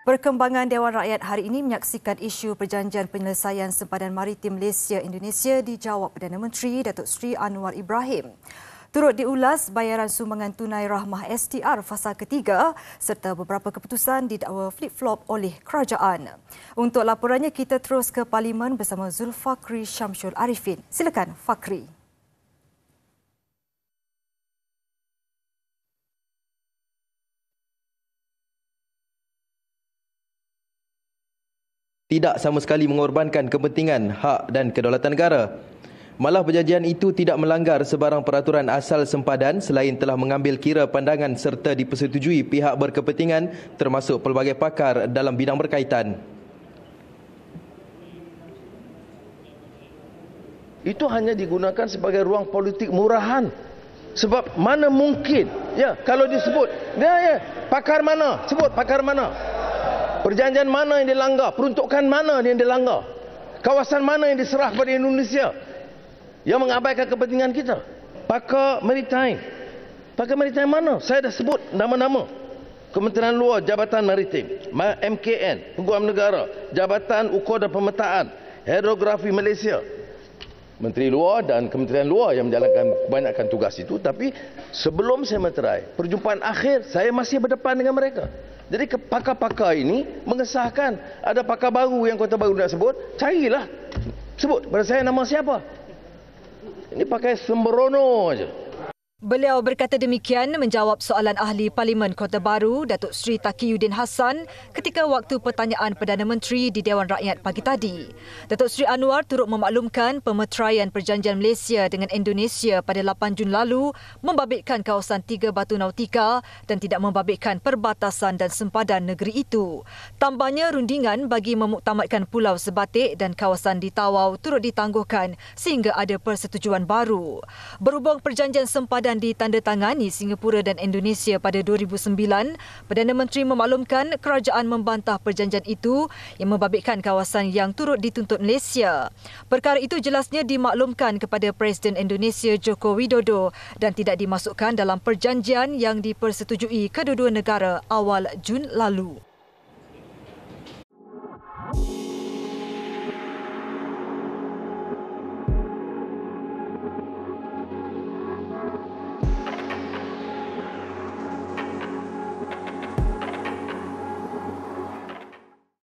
Perkembangan Dewan Rakyat hari ini menyaksikan isu perjanjian penyelesaian sempadan maritim Malaysia-Indonesia dijawab Perdana Menteri Datuk Seri Anwar Ibrahim. Turut diulas bayaran sumbangan tunai rahmah STR fasa ketiga serta beberapa keputusan didakwa flip-flop oleh kerajaan. Untuk laporannya, kita terus ke Parlimen bersama Zulfakri Syamsul Arifin. Silakan, Fakri. Fakri. tidak sama sekali mengorbankan kepentingan, hak dan kedaulatan negara. Malah perjanjian itu tidak melanggar sebarang peraturan asal sempadan selain telah mengambil kira pandangan serta dipersetujui pihak berkepentingan termasuk pelbagai pakar dalam bidang berkaitan. Itu hanya digunakan sebagai ruang politik murahan. Sebab mana mungkin ya kalau disebut ya ya pakar mana sebut pakar mana Perjanjian mana yang dilanggar? Peruntukan mana yang dilanggar? Kawasan mana yang diserah kepada Indonesia? Yang mengabaikan kepentingan kita? Pakar Maritime. Pakar Maritime mana? Saya dah sebut nama-nama. Kementerian Luar Jabatan Maritime, MKN, Peguam Negara, Jabatan Ukur dan Pemetaan, Hidrografi Malaysia. Menteri Luar dan Kementerian Luar yang menjalankan kebanyakan tugas itu. Tapi sebelum saya menterai, perjumpaan akhir saya masih berdepan dengan mereka. Jadi pakar-pakar ini mengesahkan ada pakar baru yang kota baru nak sebut, carilah. Sebut pada saya nama siapa. Ini pakai sembrono aja. Beliau berkata demikian menjawab soalan ahli Parlimen Kota Baru, Datuk Seri Takiyuddin Hassan ketika waktu pertanyaan Perdana Menteri di Dewan Rakyat pagi tadi. Datuk Seri Anwar turut memaklumkan pemeteraian perjanjian Malaysia dengan Indonesia pada 8 Jun lalu membabitkan kawasan Tiga Batu Nautika dan tidak membabitkan perbatasan dan sempadan negeri itu. Tambahnya rundingan bagi memuktamadkan Pulau Sebatik dan kawasan di Tawau turut ditangguhkan sehingga ada persetujuan baru. Berhubung perjanjian sempadan dan ditandatangani Singapura dan Indonesia pada 2009, Perdana Menteri memaklumkan kerajaan membantah perjanjian itu yang membabitkan kawasan yang turut dituntut Malaysia. Perkara itu jelasnya dimaklumkan kepada Presiden Indonesia Joko Widodo dan tidak dimasukkan dalam perjanjian yang dipersetujui kedua-dua negara awal Jun lalu.